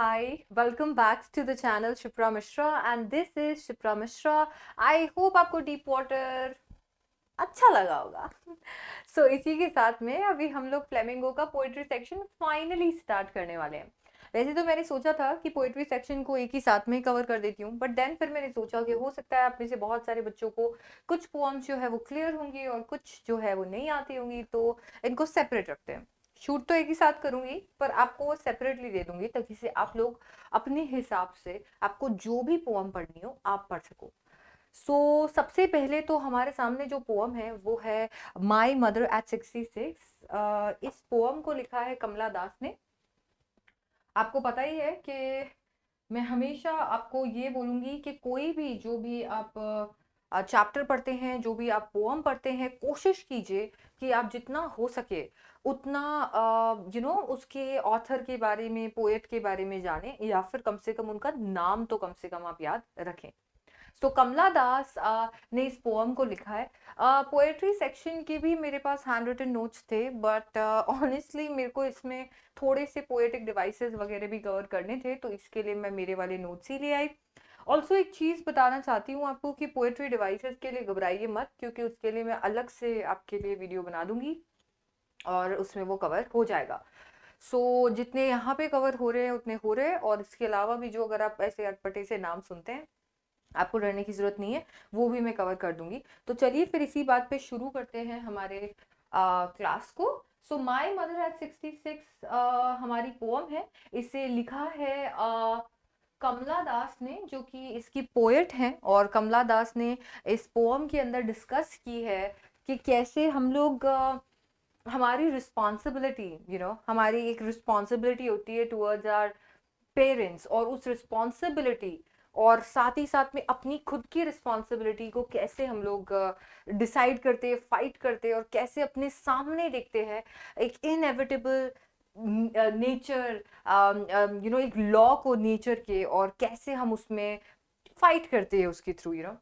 Hi, welcome back to the channel Shipra Mishra and this is Shipra Mishra. I hope आपको deep water अच्छा लगा होगा so, इसी के साथ में अभी हम लोग फ्लेमिंगो का पोइट्री सेक्शन फाइनली स्टार्ट करने वाले हैं वैसे तो मैंने सोचा था कि पोइट्री सेक्शन को एक ही साथ में कवर कर देती हूँ बट देन फिर मैंने सोचा कि हो सकता है आप में से बहुत सारे बच्चों को कुछ पोम्स जो है वो क्लियर होंगी और कुछ जो है वो नहीं आती होंगी तो इनको सेपरेट रखते हैं शूट तो एक ही साथ करूंगी पर आपको वो सेपरेटली दे दूंगी ताकि से आप लोग अपने हिसाब से आपको जो भी पोम पढ़नी हो आप पढ़ सको सो so, सबसे पहले तो हमारे सामने जो पोम है वो है my mother at sixty six इस पोम को लिखा है कमला दास ने आपको पता ही है कि मैं हमेशा आपको ये बोलूंगी कि कोई भी जो भी आप चैप्टर पढ़ते हैं जो भी आप पोम पढ़ते हैं कोशिश कीजिए कि आप जितना हो सके उतना यू नो उसके ऑथर के बारे में पोएट के बारे में जाने या फिर कम से कम उनका नाम तो कम से कम आप याद रखें तो कमला दास ने इस पोम को लिखा है पोएट्री सेक्शन की भी मेरे पास हैंड रिटन नोट्स थे बट ऑनेस्टली मेरे को इसमें थोड़े से पोएटिक डिवाइसेस वगैरह भी कवर करने थे तो इसके लिए मैं मेरे वाले नोट्स ही ले आई ऑल्सो एक चीज़ बताना चाहती हूँ आपको कि पोएट्री डिवाइसेस के लिए घबराइए मत क्योंकि उसके लिए मैं अलग से आपके लिए वीडियो बना दूंगी और उसमें वो कवर हो जाएगा सो so, जितने यहाँ पे कवर हो रहे हैं उतने हो रहे हैं और इसके अलावा भी जो अगर आप ऐसे अटपटे से नाम सुनते हैं आपको डरने की ज़रूरत नहीं है वो भी मैं कवर कर दूंगी तो चलिए फिर इसी बात पे शुरू करते हैं हमारे आ, क्लास को so my mother at sixty six हमारी पोम है इसे लिखा है आ, कमला दास ने जो कि इसकी पोएट हैं और कमला दास ने इस पोम के अंदर डिस्कस की है कि कैसे हम लोग हमारी रिस्पॉन्सिबिलिटी यू नो हमारी एक रिस्पॉन्सिबिलिटी होती है टूवर्ड्स आर पेरेंट्स और उस रिस्पॉन्सिबिलिटी और साथ ही साथ में अपनी खुद की रिस्पॉन्सिबिलिटी को कैसे हम लोग डिसाइड करते फाइट करते और कैसे अपने सामने देखते हैं एक इनएविटेबल नेचर यू नो एक लॉ को नेचर के और कैसे हम उसमें फाइट करते हैं उसके through you know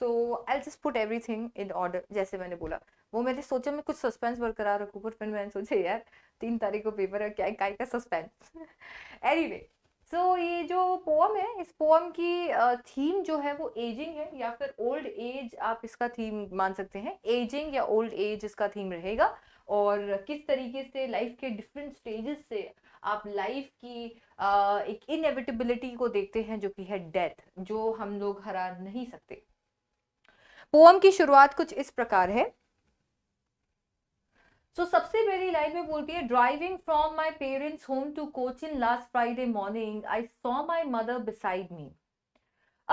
so I just put everything in order जैसे मैंने बोला वो मैंने सोचा मैं कुछ सस्पेंस बरकरार रखूँ पर फिर मैंने सोचा यार तीन तारीख को पेपर है क्या काय का सस्पेंस एनी वे सो ये जो पोम है इस पोम की थीम uh, जो है वो एजिंग है या फिर ओल्ड एज आप इसका थीम मान सकते हैं एजिंग या ओल्ड एज इसका थीम रहेगा और किस तरीके से लाइफ के डिफरेंट स्टेजेस से आप लाइफ की एक इनएविटेबिलिटी को देखते हैं जो कि है डेथ जो हम लोग हरा नहीं सकते पोम की शुरुआत कुछ इस प्रकार है सो so, सबसे पहली लाइन में बोलती है driving from my parents home to Cochin last Friday morning I saw my mother beside me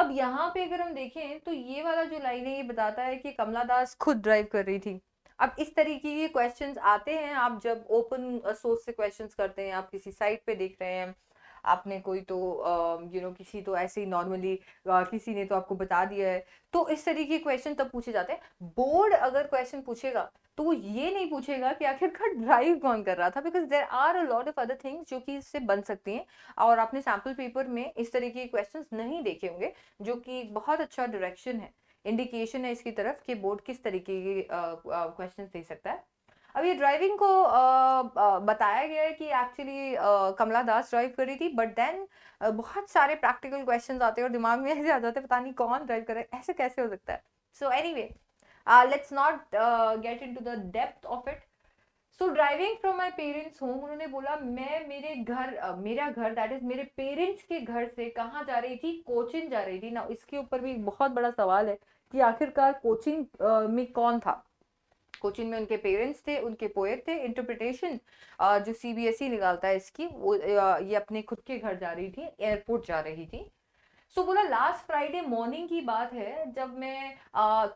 अब यहाँ पे अगर हम देखें तो ये वाला जो लाइन है ये बताता है कि कमला दास खुद ड्राइव कर रही थी अब इस तरीके के क्वेश्चन आते हैं आप जब ओपन सोर्स से क्वेश्चन करते हैं आप किसी साइट पे देख रहे हैं आपने कोई तो यू नो किसी तो ऐसे ही नॉर्मली किसी ने तो आपको बता दिया है तो इस तरीके के क्वेश्चन तब पूछे जाते हैं बोर्ड अगर क्वेश्चन पूछेगा तो वो ये नहीं पूछेगा कि आखिरकार ड्राइव कौन कर रहा था because there are a lot of other things जो कि इससे बन सकती हैं और आपने सैम्पल पेपर में इस तरीके के क्वेश्चन नहीं देखे होंगे जो कि बहुत अच्छा डायरेक्शन है इंडिकेशन है इसकी तरफ कि बोर्ड किस तरीके के क्वेश्चन दे सकता है अब ये ड्राइविंग को आ, आ, बताया गया है कि एक्चुअली कमला दास ड्राइव कर रही थी बट देन बहुत सारे प्रैक्टिकल क्वेश्चंस आते हैं और दिमाग में ऐसे आ जाते हैं पता नहीं कौन ड्राइव कर रहा है ऐसे कैसे हो सकता है so anyway let's not get into the depth of it so driving from my parents home उन्होंने बोला मैं मेरे घर uh, मेरा घर दैट इज मेरे पेरेंट्स के घर से कहाँ जा रही थी कोचिंग जा रही थी ना इसके ऊपर भी बहुत बड़ा सवाल है कि आखिरकार कोचिंग uh, में कौन था कोचिंग में उनके पेरेंट्स थे उनके पोएट थे इंटरप्रिटेशन जो ई e निकालता है इसकी वो ये अपने खुद के घर जा रही थी एयरपोर्ट जा रही थी सो so, बोला लास्ट फ्राइडे मॉर्निंग की बात है जब मैं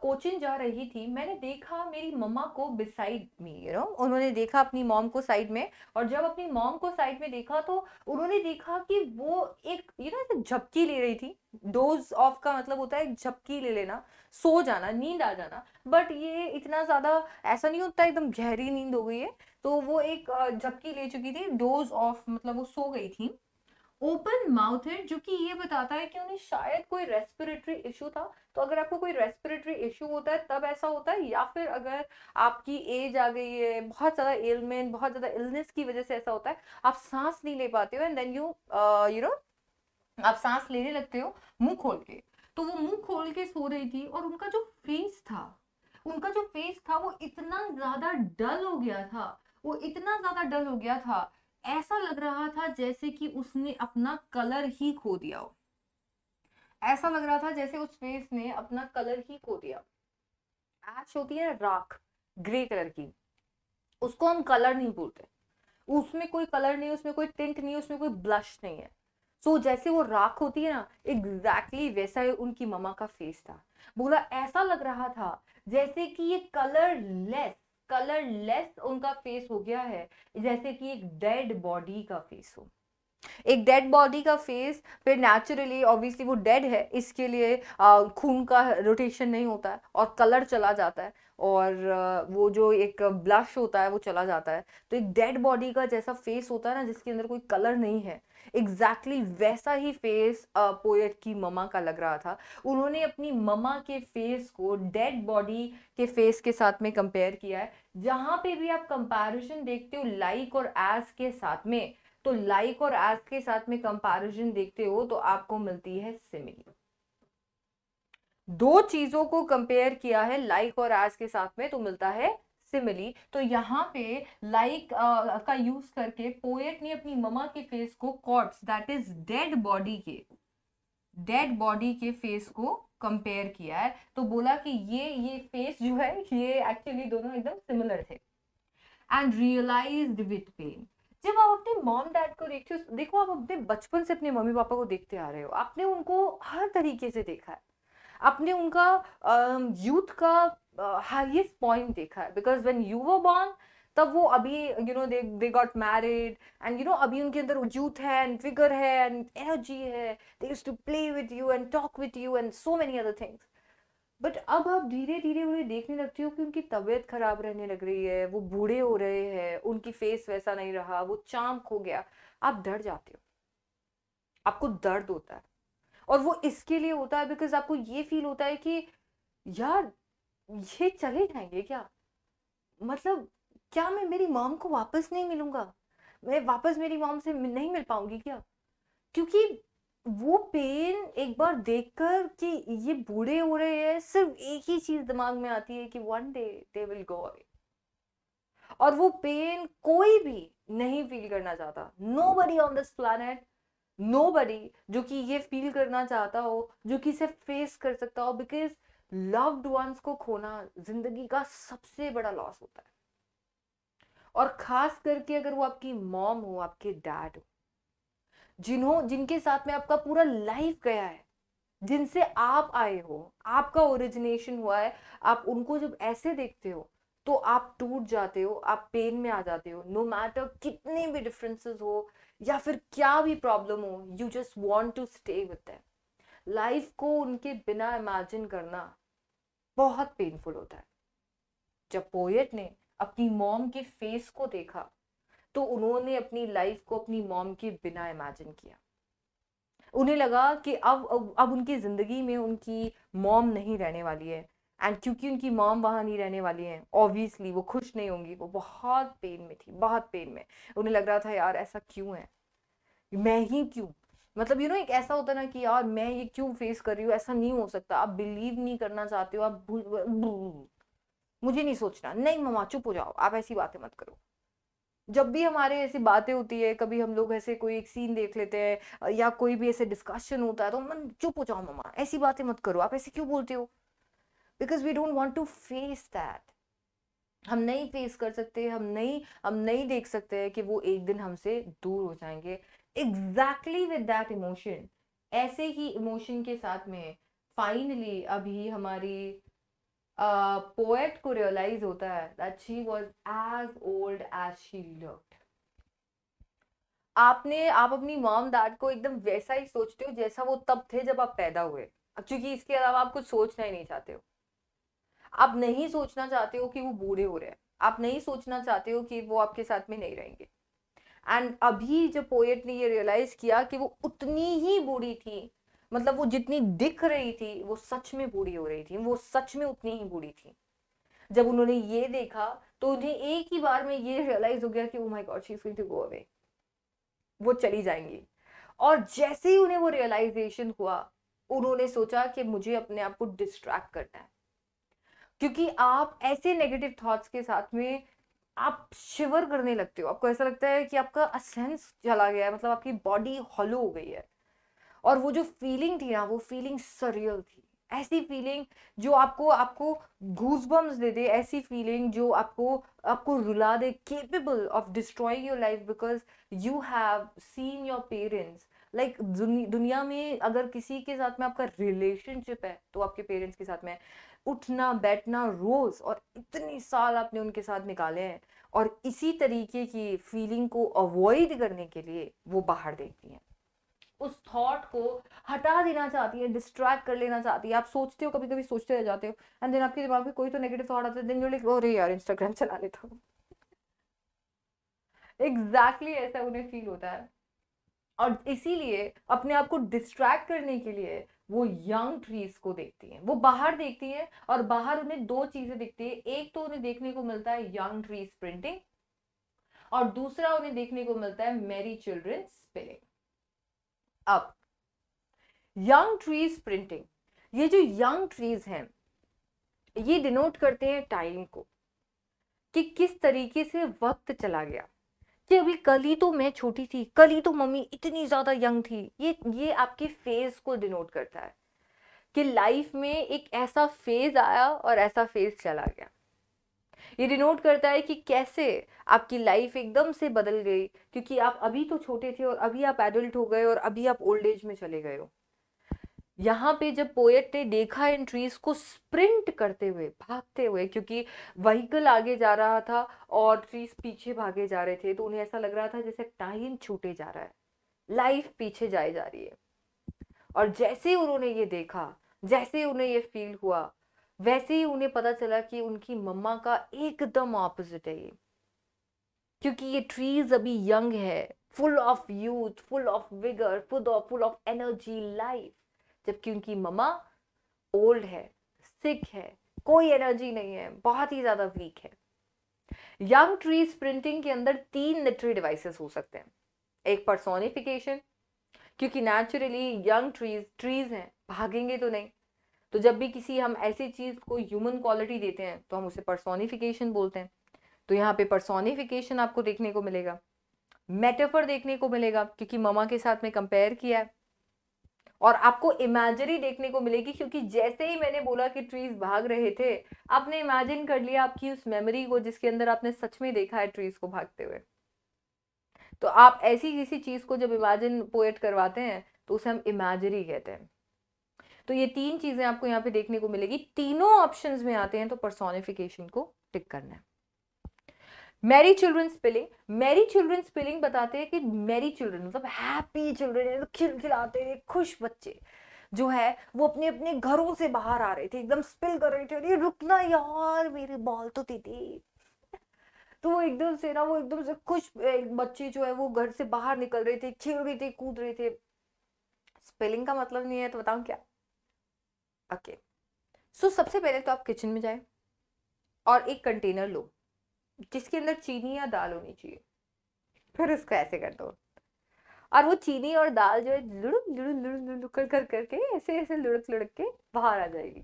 कोचिंग जा रही थी मैंने देखा मेरी मम्मा को बिसाइड मी यू नो उन्होंने देखा अपनी मॉम को साइड में और जब अपनी मॉम को साइड में देखा तो उन्होंने देखा कि वो एक यू नो झपकी ले रही थी डोज ऑफ का मतलब होता है झपकी ले लेना सो जाना नींद आ जाना बट ये इतना ज़्यादा ऐसा नहीं होता एकदम गहरी नींद हो गई है तो वो एक झपकी ले चुकी थी डोज ऑफ मतलब वो सो गई थी ओपन माउथ है जो कि ये बताता है कि उन्हें शायद कोई रेस्पिरेटरी इशू था तो अगर आपको कोई रेस्पिरेटरी इशू होता है तब ऐसा होता है या फिर अगर आपकी एज आ गई है बहुत ज़्यादा एलमेंट बहुत ज़्यादा इलनेस की वजह से ऐसा होता है आप सांस नहीं ले पाते हो and then you you know आप सांस लेने लगते हो मुंह खोल के तो वो मुंह खोल के सो रही थी और उनका जो फेस था उनका जो फेस था वो इतना ज़्यादा डल हो गया था वो इतना ज़्यादा डल हो गया था ऐसा लग रहा था जैसे कि उसने अपना कलर ही खो दिया हो ऐसा लग रहा था जैसे उस फेस ने अपना कलर ही खो दिया ऐश होती है राख ग्रे कलर की उसको हम कलर नहीं बोलते उसमें कोई कलर नहीं उसमें कोई टिंट नहीं उसमें कोई ब्लश नहीं है सो so, जैसे वो राख होती है ना एग्जैक्टली exactly वैसा ही उनकी ममा का फेस था बोला ऐसा लग रहा था जैसे कि ये कलर लेस कलरलेस उनका फेस हो गया है जैसे कि एक डेड बॉडी का फेस हो एक डेड बॉडी का फेस फिर नेचुरली ऑब्वियसली वो डेड है इसके लिए खून का रोटेशन नहीं होता है और कलर चला जाता है और वो जो एक ब्लश होता है वो चला जाता है तो एक डेड बॉडी का जैसा फेस होता है ना जिसके अंदर कोई कलर नहीं है एग्जैक्टली exactly वैसा ही फेस पोएट की ममा का लग रहा था उन्होंने अपनी ममा के फेस को डेड बॉडी के फेस के साथ में कंपेयर किया है जहाँ पे भी आप कंपैरिजन देखते हो लाइक और एज के साथ में तो लाइक और एज के साथ में कंपैरिजन देखते हो तो आपको मिलती है सिमिली दो चीजों को कंपेयर किया है लाइक और एज के साथ में तो मिलता है सिमिली तो यहाँ पे लाइक like, uh, का यूज करके पोएट ने अपनी ममा के फेस को corpse that is dead body के डेड बॉडी के फेस को कंपेयर किया है तो बोला कि ये ये फेस जो है ये एक्चुअली दोनों एकदम सिमिलर थे एंड रियलाइज विथ पेन जब आप अपने मॉम डैड को देखते हो देखो आप अपने बचपन से अपने मम्मी पापा को देखते आ रहे हो आपने उनको हर तरीके से देखा है आपने उनका यूथ का हाइएस्ट पॉइंट देखा है because when you were born तब वो अभी you know they they got married and you know अभी उनके अंदर यूथ है एंड फिगर है एंड एनर्जी है they use to play with you and talk with you and so many other things but अब आप धीरे धीरे उन्हें देखने लगती हो कि उनकी तबीयत खराब रहने लग रही है वो बूढ़े हो रहे हैं उनकी फेस वैसा नहीं रहा वो चाम खो गया आप डर जाते हो आपको दर्द होता है और वो इसके लिए होता है बिकॉज आपको ये फील होता है कि यार ये चले जाएंगे क्या मतलब क्या मैं मेरी मॉम को वापस नहीं मिलूंगा मैं वापस मेरी मॉम से नहीं मिल पाऊंगी क्या क्योंकि वो पेन एक बार देखकर कि ये बूढ़े हो रहे हैं सिर्फ एक ही चीज दिमाग में आती है कि one day they will go away और वो पेन कोई भी नहीं फील करना चाहता nobody on this planet nobody जो कि ये फील करना चाहता हो जो कि इसे फेस कर सकता हो बिकॉज लव्ड वंस को खोना जिंदगी का सबसे बड़ा लॉस होता है और खास करके अगर वो आपकी मॉम हो आपके डैड हो जिन्हों जिनके साथ में आपका पूरा लाइफ गया है जिनसे आप आए हो आपका ओरिजिनेशन हुआ है आप उनको जब ऐसे देखते हो तो आप टूट जाते हो आप पेन में आ जाते हो नो मैटर कितने भी डिफरेंसेस हो या फिर क्या भी प्रॉब्लम हो you just want to stay with them life को उनके बिना इमेजिन करना बहुत पेनफुल होता है जब पोएट ने अपनी मॉम के फेस को देखा तो उन्होंने अपनी लाइफ को अपनी मॉम के बिना इमेजिन किया उन्हें लगा कि अब अब उनकी ज़िंदगी में उनकी मॉम नहीं रहने वाली है एंड क्योंकि उनकी मॉम वहाँ नहीं रहने वाली हैं ऑब्वियसली वो खुश नहीं होंगी वो बहुत पेन में थी बहुत पेन में उन्हें लग रहा था यार ऐसा क्यों है मैं ही क्यों मतलब यू you नो know, एक ऐसा होता ना कि यार मैं ये क्यों फेस कर रही हूँ ऐसा नहीं हो सकता आप बिलीव नहीं करना चाहते हो आप मुझे नहीं सोचना नहीं ममा चुप हो जाओ आप ऐसी बातें मत करो जब भी हमारे ऐसी बातें होती है कभी हम लोग ऐसे कोई एक सीन देख लेते हैं या कोई भी ऐसे डिस्कशन होता है तो मन चुप हो जाओ ममा ऐसी बातें मत करो आप ऐसे क्यों बोलते हो because we don't want to face that हम नहीं फेस कर सकते हम नहीं हम नहीं देख सकते हैं कि वो एक दिन हमसे दूर हो जाएंगे एग्जैक्टली विद दैट इमोशन ऐसे ही इमोशन के साथ में फाइनली अभी हमारी पोएट uh, को रियलाइज होता है that she was as old as she looked आपने आप अपनी मॉम डैड को एकदम वैसा ही सोचते हो जैसा वो तब थे जब आप पैदा हुए क्योंकि इसके अलावा आप कुछ सोचना ही नहीं चाहते हो आप नहीं सोचना चाहते हो कि वो बूढ़े हो रहे हैं आप नहीं सोचना चाहते हो कि वो आपके साथ में नहीं रहेंगे एंड अभी जब पोएट ने ये रियलाइज किया कि वो उतनी ही बूढ़ी थी मतलब वो जितनी दिख रही थी वो सच में बूढ़ी हो रही थी वो सच में उतनी ही बूढ़ी थी जब उन्होंने ये देखा तो उन्हें एक ही बार में ये रियलाइज हो गया कि वो my God she feel to go away वो चली जाएंगी और जैसे ही उन्हें वो रियलाइजेशन हुआ उन्होंने सोचा कि मुझे अपने आप को डिस्ट्रैक्ट करना है क्योंकि आप ऐसे नेगेटिव थॉट्स के साथ में आप शिवर करने लगते हो आपको ऐसा लगता है कि आपका असेंस चला गया है मतलब आपकी बॉडी हॉलो हो गई है और वो जो फीलिंग थी ना वो फीलिंग सरियल थी ऐसी फीलिंग जो आपको आपको घूसबम्स दे दे ऐसी फीलिंग जो आपको आपको रुला दे capable of destroying your life because you have seen your parents like दुनिया में अगर किसी के साथ में आपका रिलेशनशिप है तो आपके पेरेंट्स के साथ में उठना बैठना रोज़ और इतने साल आपने उनके साथ निकाले हैं और इसी तरीके की फीलिंग को अवॉइड करने के लिए वो बाहर देखती हैं उस थॉट को हटा देना चाहती है डिस्ट्रैक्ट कर लेना चाहती है आप सोचते हो कभी कभी सोचते रह जाते हो एंड देन आपके दिमाग में कोई तो नेगेटिव थॉट आता है देन यू लाइक अरे यार इंस्टाग्राम चला लेता हूँ एग्जैक्टली exactly ऐसा उन्हें फील होता है और इसीलिए अपने आप को डिस्ट्रैक्ट करने के लिए वो यंग ट्रीज को देखती है वो बाहर देखती है और बाहर उन्हें दो चीजें दिखती है एक तो उन्हें देखने को मिलता है यंग ट्रीज प्रिंटिंग और दूसरा उन्हें देखने को मिलता है मेरी चिल्ड्रन स्पिलिंग अब यंग ट्रीज प्रिंटिंग ये जो यंग ट्रीज हैं ये डिनोट करते हैं टाइम को कि किस तरीके से वक्त चला गया कि अभी कल ही तो मैं छोटी थी कल ही तो मम्मी इतनी ज़्यादा यंग थी ये ये आपके फेज़ को डिनोट करता है कि लाइफ में एक ऐसा फेज़ आया और ऐसा फेज़ चला गया ये डिनोट करता है कि कैसे आपकी लाइफ एकदम से बदल गई क्योंकि आप अभी तो छोटे थे और अभी आप एडल्ट हो गए और अभी आप ओल्ड एज में चले गए हो यहाँ पे जब पोएट ने देखा इन ट्रीज को स्प्रिंट करते हुए भागते हुए क्योंकि व्हीकल आगे जा रहा था और ट्रीज पीछे भागे जा रहे थे तो उन्हें ऐसा लग रहा था जैसे टाइम छूटे जा रहा है लाइफ पीछे जाए जा रही है और जैसे ही उन्होंने ये देखा जैसे ही उन्हें ये फील हुआ वैसे ही उन्हें पता चला कि उनकी मम्मा का एकदम ऑपोजिट है ये क्योंकि ये ट्रीज अभी यंग है full of youth full of vigour full of full of energy life जबकि उनकी ममा ओल्ड है सिक है कोई एनर्जी नहीं है बहुत ही ज़्यादा वीक है यंग ट्री स्प्रिंटिंग के अंदर तीन लिटरी डिवाइसेस हो सकते हैं एक पर्सोनिफिकेशन क्योंकि नेचुरली यंग ट्रीज ट्रीज हैं भागेंगे तो नहीं तो जब भी किसी हम ऐसी चीज़ को ह्यूमन क्वालिटी देते हैं तो हम उसे पर्सोनिफिकेशन बोलते हैं तो यहाँ पे पर्सोनिफिकेशन आपको देखने को मिलेगा मेटाफर देखने को मिलेगा क्योंकि ममा के साथ में कंपेयर किया है और आपको इमेजरी देखने को मिलेगी क्योंकि जैसे ही मैंने बोला कि ट्रीज भाग रहे थे आपने इमेजिन कर लिया आपकी उस मेमोरी को जिसके अंदर आपने सच में देखा है ट्रीज को भागते हुए तो आप ऐसी किसी चीज को जब इमेजिन पोएट करवाते हैं तो उसे हम इमेजरी कहते हैं तो ये तीन चीजें आपको यहाँ पे देखने को मिलेगी तीनों ऑप्शंस में आते हैं तो परसोनिफिकेशन को टिक करना है merry children spelling merry children spelling बताते हैं कि मैरी चिल्ड्रन मतलब हैप्पी चिल्ड्रन खिलखिलाते हैं खुश बच्चे जो है वो अपने अपने घरों से बाहर आ रहे थे एकदम स्पिल कर रहे थे अरे रुकना यार मेरे बॉल तो दीदी तो वो एकदम से ना वो एकदम से खुश एक बच्चे जो है वो घर से बाहर निकल रहे थे खेल रहे थे कूद रहे थे स्पेलिंग का मतलब नहीं है तो बताऊँ क्या ओके okay. सो so, सबसे पहले तो आप किचन में जाए और एक कंटेनर लो जिसके अंदर चीनी या दाल होनी चाहिए फिर उसको ऐसे कर दो और वो चीनी और दाल जो है लुड़क लुड़क लुड़क लुड़क कर कर करके ऐसे ऐसे लुड़क लुड़क के बाहर आ जाएगी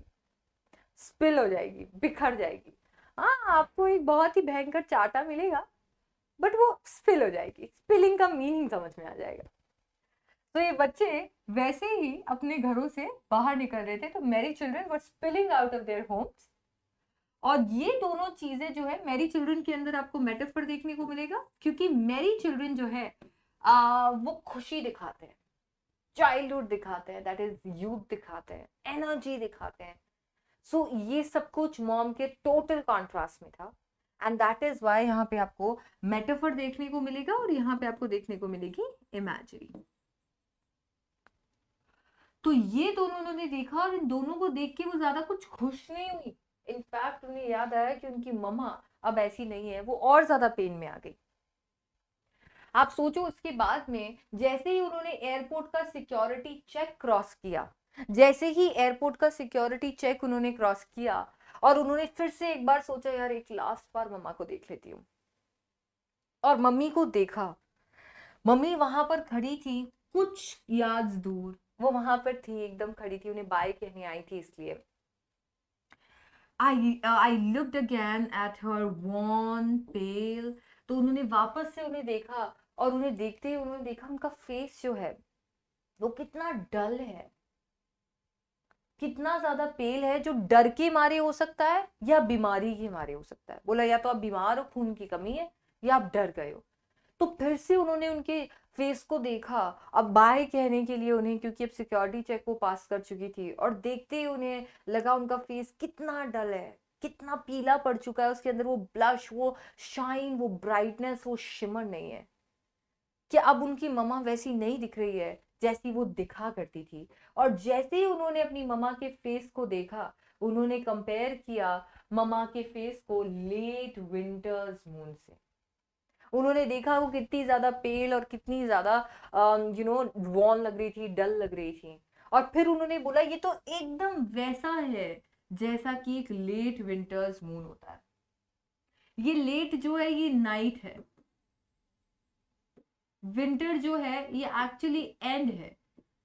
स्पिल हो जाएगी बिखर जाएगी हाँ आपको एक बहुत ही भयंकर चाटा मिलेगा बट वो स्पिल हो जाएगी स्पिलिंग का मीनिंग समझ में आ जाएगा तो ये बच्चे वैसे ही अपने घरों से बाहर निकल रहे थे तो merry children were spilling out of their homes और ये दोनों चीजें जो है मैरी चिल्ड्रन के अंदर आपको मेटाफर देखने को मिलेगा क्योंकि मैरी चिल्ड्रन जो है आ, वो खुशी दिखाते हैं चाइल्डहुड दिखाते हैं दैट इज यूथ दिखाते हैं एनर्जी दिखाते हैं सो so, ये सब कुछ मॉम के टोटल कॉन्ट्रास्ट में था एंड दैट इज वाई यहाँ पे आपको मेटाफर देखने को मिलेगा और यहाँ पे आपको देखने को मिलेगी इमेजरी तो ये दोनों उन्होंने देखा और इन दोनों को देख के वो ज्यादा कुछ खुश नहीं हुई इनफैक्ट उन्हें याद आया कि उनकी ममा अब ऐसी नहीं है वो और ज़्यादा पेन में आ गई आप सोचो उसके बाद में जैसे ही उन्होंने एयरपोर्ट का सिक्योरिटी चेक क्रॉस किया जैसे ही एयरपोर्ट का सिक्योरिटी चेक उन्होंने क्रॉस किया और उन्होंने फिर से एक बार सोचा यार एक लास्ट बार मम्मा को देख लेती हूँ और मम्मी को देखा मम्मी वहां पर खड़ी थी कुछ याद दूर वो वहां पर थी एकदम खड़ी थी उन्हें बाय कहने आई थी इसलिए I I looked again at her wan pale तो उन्होंने वापस से उन्हें देखा और उन्हें देखते ही उन्होंने देखा उनका फेस जो है वो कितना डल है कितना ज्यादा पेल है जो डर के मारे हो सकता है या बीमारी के मारे हो सकता है बोला या तो आप बीमार हो खून की कमी है या आप डर गए हो तो फिर से उन्होंने उनके फेस को देखा अब बाय कहने के लिए उन्हें क्योंकि अब सिक्योरिटी चेक वो पास कर चुकी थी और देखते ही उन्हें लगा उनका फेस कितना डल है कितना पीला पड़ चुका है उसके अंदर वो ब्लश वो शाइन वो ब्राइटनेस वो शिमर नहीं है कि अब उनकी ममा वैसी नहीं दिख रही है जैसी वो दिखा करती थी और जैसे ही उन्होंने अपनी ममा के फेस को देखा उन्होंने कंपेयर किया ममा के फेस को लेट विंटर्स मून से उन्होंने देखा वो कितनी ज़्यादा पेल और कितनी ज़्यादा यू नो वॉन लग रही थी डल लग रही थी और फिर उन्होंने बोला ये तो एकदम वैसा है जैसा कि एक लेट विंटर्स मून होता है ये लेट जो है ये नाइट है विंटर जो है ये एक्चुअली एंड है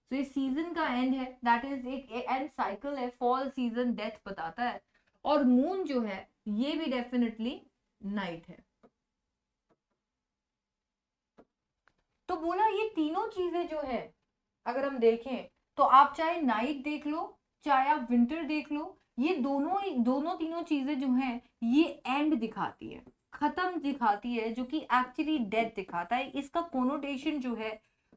तो ये सीजन का एंड है दैट इज एक एंड साइकिल है फॉल सीजन डेथ बताता है और मून जो है ये भी डेफिनेटली नाइट है तो बोला ये तीनों चीजें जो है अगर हम देखें तो आप चाहे नाइट देख लो चाहे आप विंटर देख लो ये दोनों दोनों तीनों चीजें जो हैं ये एंड दिखाती है खत्म दिखाती है जो कि एक्चुअली डेथ दिखाता है इसका कोनोटेशन जो है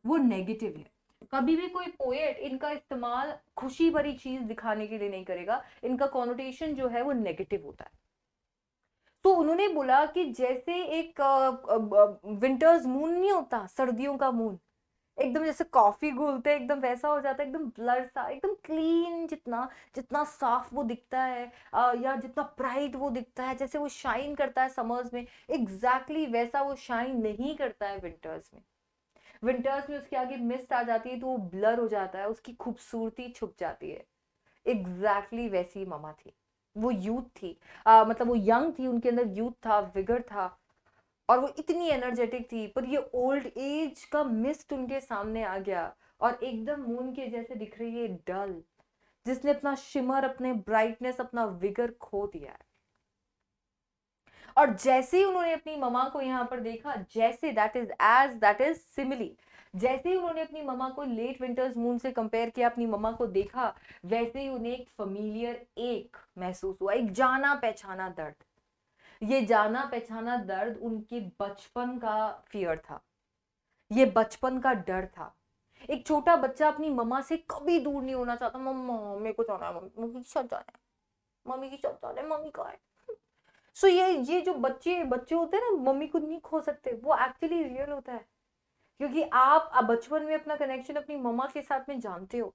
वो नेगेटिव है कभी भी कोई पोएट इनका इस्तेमाल खुशी भरी चीज दिखाने के लिए नहीं करेगा इनका कॉनोटेशन जो है वो नेगेटिव होता है तो उन्होंने बोला कि जैसे एक विंटर्स मून नहीं होता सर्दियों का मून एकदम जैसे कॉफी घोलते एकदम वैसा हो जाता है एकदम ब्लर सा एकदम क्लीन जितना जितना साफ वो दिखता है या जितना ब्राइट वो दिखता है जैसे वो शाइन करता है समर्स में एग्जैक्टली exactly वैसा वो शाइन नहीं करता है विंटर्स में विंटर्स में उसके आगे मिस्ट आ जाती है तो वो ब्लर हो जाता है उसकी खूबसूरती छुप जाती है एग्जैक्टली exactly वैसी ममा थी वो यूथ थी आ, मतलब वो यंग थी उनके अंदर यूथ था विगर था और वो इतनी एनर्जेटिक थी पर ये ओल्ड एज का मिस्ट उनके सामने आ गया और एकदम मून के जैसे दिख रही है डल जिसने अपना शिमर अपने ब्राइटनेस अपना विगर खो दिया है और जैसे ही उन्होंने अपनी ममा को यहाँ पर देखा जैसे that is as that is simile जैसे ही उन्होंने अपनी मम्मा को लेट विंटर्स मून से कंपेयर किया अपनी मम्मा को देखा वैसे ही उन्हें एक फमीलियर एक महसूस हुआ एक जाना पहचाना दर्द ये जाना पहचाना दर्द उनके बचपन का फियर था ये बचपन का डर था एक छोटा बच्चा अपनी मम्मा से कभी दूर नहीं होना चाहता मम्मा मेरे को जाना है मम्मी की साथ जाना है मम्मी की साथ जाना है मम्मी का है सो so, ये ये जो बच्चे बच्चे होते हैं ना मम्मी को नहीं खो सकते वो एक्चुअली रियल होता है क्योंकि आप बचपन में अपना कनेक्शन अपनी मम्मा के साथ में जानते हो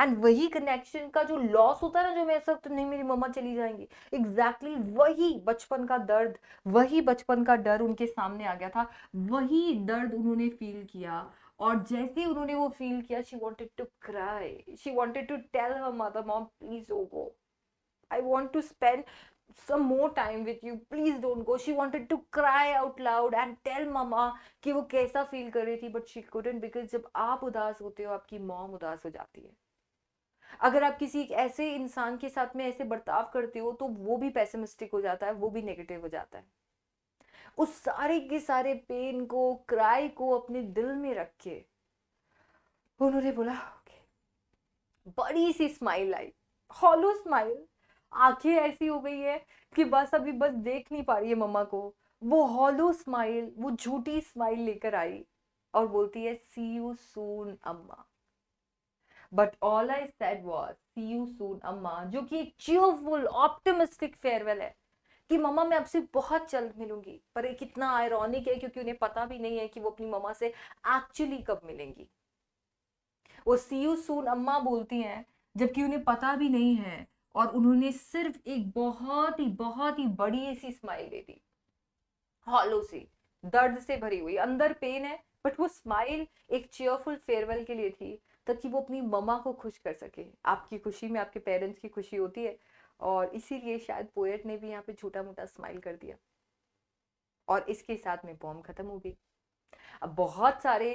एंड वही कनेक्शन का जो लॉस होता है ना जो मैं सब तो नहीं मेरी मम्मा चली जाएंगी एग्जैक्टली exactly वही बचपन का दर्द वही बचपन का डर उनके सामने आ गया था वही दर्द उन्होंने फील किया और जैसे ही उन्होंने वो फील किया she wanted to cry she wanted to tell her mother mom please oh go I want to spend some more time with you please don't go she wanted to cry out loud and tell mama कि वो कैसा feel कर रही थी but she couldn't because जब आप उदास होते हो आपकी मॉम उदास हो जाती है अगर आप किसी ऐसे इंसान के साथ में ऐसे बर्ताव करते हो तो वो भी पैसमिस्टिक हो जाता है वो भी नेगेटिव हो जाता है उस सारे के सारे पेन को क्राई को अपने दिल में रख के उन्होंने बोला okay. बड़ी सी स्माइल आई हॉलो स्माइल आंखें ऐसी हो गई है कि बस अभी बस देख नहीं पा रही है मम्मा को वो हॉलो स्माइल वो झूठी स्माइल लेकर आई और बोलती है सी you soon amma but all I said was see you soon amma जो कि एक चीयरफुल ऑप्टिमिस्टिक फेयरवेल है कि मम्मा मैं आपसे बहुत जल्द मिलूंगी पर एक कितना आयरॉनिक है क्योंकि उन्हें पता भी नहीं है कि वो अपनी मम्मा से एक्चुअली कब मिलेंगी वो सी यू सून अम्मा बोलती हैं जबकि उन्हें पता भी नहीं है और उन्होंने सिर्फ एक बहुत ही बहुत ही बड़ी सी स्माइल दे दी हॉलो सी दर्द से भरी हुई अंदर पेन है बट वो स्माइल एक चेयरफुल फेयरवेल के लिए थी ताकि वो अपनी ममा को खुश कर सके आपकी खुशी में आपके पेरेंट्स की खुशी होती है और इसीलिए शायद पोएट ने भी यहाँ पे छोटा मोटा स्माइल कर दिया और इसके साथ में बॉम्ब खत्म हो गई अब बहुत सारे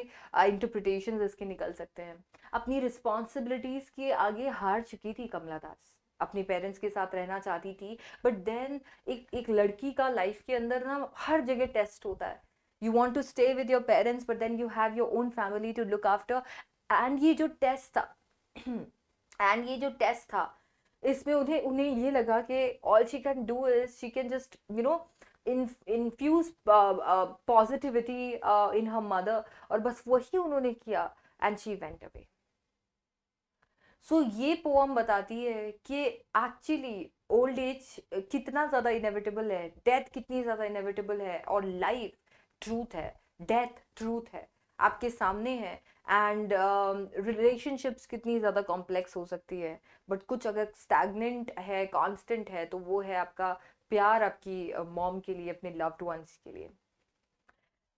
इंटरप्रिटेशन इसके निकल सकते हैं अपनी रिस्पॉन्सिबिलिटीज़ के आगे हार चुकी थी कमला दास अपने पेरेंट्स के साथ रहना चाहती थी बट देन एक एक लड़की का लाइफ के अंदर ना हर जगह टेस्ट होता है you want to stay with your parents but then you have your own family to look after and ये जो टेस्ट था एंड ये जो टेस्ट था इसमें उन्हें उन्हें ये लगा कि all she can do is she can just you know infuse positivity in her mother और बस वही उन्होंने किया and she went away so so, ये पोम बताती है कि एक्चुअली ओल्ड एज कितना ज़्यादा इनएविटेबल है डेथ कितनी ज़्यादा इनविटेबल है और लाइफ ट्रूथ है डेथ ट्रूथ है आपके सामने है एंड रिलेशनशिप्स uh, कितनी ज़्यादा कॉम्प्लेक्स हो सकती है बट कुछ अगर स्टैगनेंट है कांस्टेंट है तो वो है आपका प्यार आपकी मॉम uh, के लिए अपने लव्ड वंस के लिए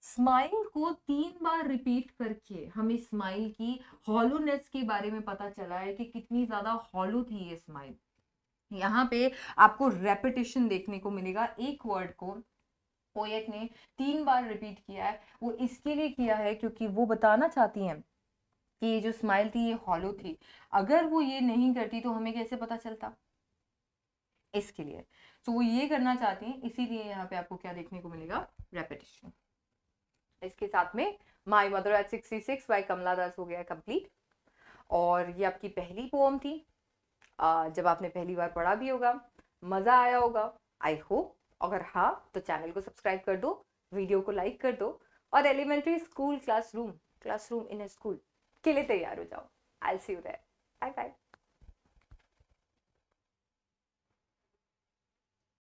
स्माइल को तीन बार रिपीट करके हमें स्माइल की हॉलोनेस के बारे में पता चला है कि कितनी ज़्यादा हॉलो थी ये स्माइल यहाँ पे आपको रेपिटेशन देखने को मिलेगा एक वर्ड को पोएट ने तीन बार रिपीट किया है वो इसके लिए किया है क्योंकि वो बताना चाहती हैं कि ये जो स्माइल थी ये हॉलो थी अगर वो ये नहीं करती तो हमें कैसे पता चलता इसके लिए तो so, वो ये करना चाहती हैं इसीलिए यहाँ पे आपको क्या देखने को मिलेगा रेपिटेशन इसके साथ में my mother at sixty six by Kamala Das हो गया कंप्लीट और ये आपकी पहली पोम थी जब आपने पहली बार पढ़ा भी होगा मज़ा आया होगा आई होप अगर हाँ तो चैनल को सब्सक्राइब कर दो वीडियो को लाइक कर दो और elementary school classroom classroom in a school के लिए तैयार हो जाओ I see you there bye bye